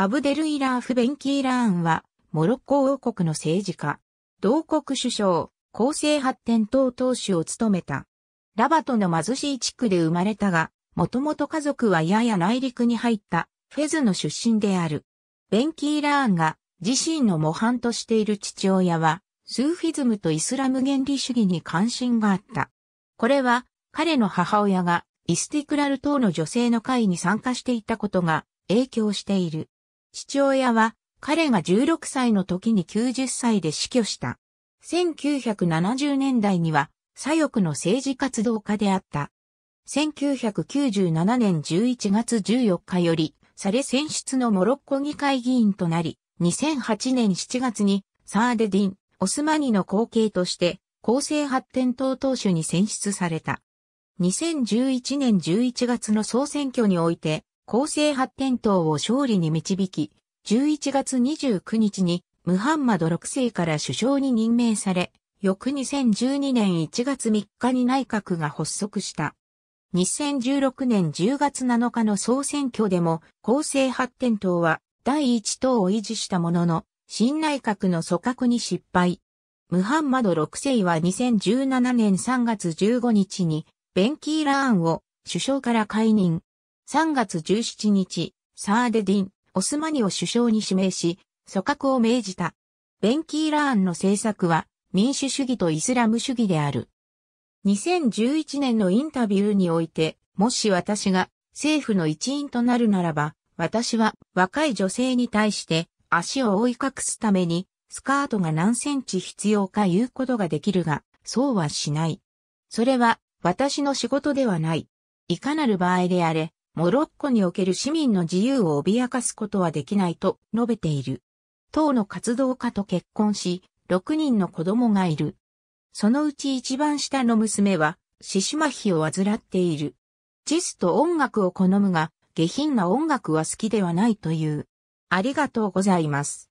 アブデル・イラーフ・ベンキーラーンは、モロッコ王国の政治家、同国首相、公正発展党党首を務めた。ラバトの貧しい地区で生まれたが、もともと家族はやや内陸に入ったフェズの出身である。ベンキーラーンが自身の模範としている父親は、スーフィズムとイスラム原理主義に関心があった。これは彼の母親がイスティクラル党の女性の会に参加していたことが影響している。父親は彼が16歳の時に90歳で死去した。1970年代には左翼の政治活動家であった。1997年11月14日より、され選出のモロッコ議会議員となり、2008年7月にサーデディン、オスマニの後継として、厚生発展党党首に選出された。2011年11月の総選挙において、構成発展党を勝利に導き、11月29日にムハンマド6世から首相に任命され、翌2012年1月3日に内閣が発足した。2016年10月7日の総選挙でも、公正発展党は第1党を維持したものの、新内閣の組閣に失敗。ムハンマド6世は2017年3月15日に、ベンキー・ラーンを首相から解任。3月17日、サーデディン、オスマニを首相に指名し、組閣を命じた。ベンキーラーンの政策は民主主義とイスラム主義である。2011年のインタビューにおいて、もし私が政府の一員となるならば、私は若い女性に対して足を覆い隠すためにスカートが何センチ必要か言うことができるが、そうはしない。それは私の仕事ではない。いかなる場合であれ、モロッコにおける市民の自由を脅かすことはできないと述べている。党の活動家と結婚し、6人の子供がいる。そのうち一番下の娘は、四肢麻痺を患っている。ジスと音楽を好むが、下品な音楽は好きではないという。ありがとうございます。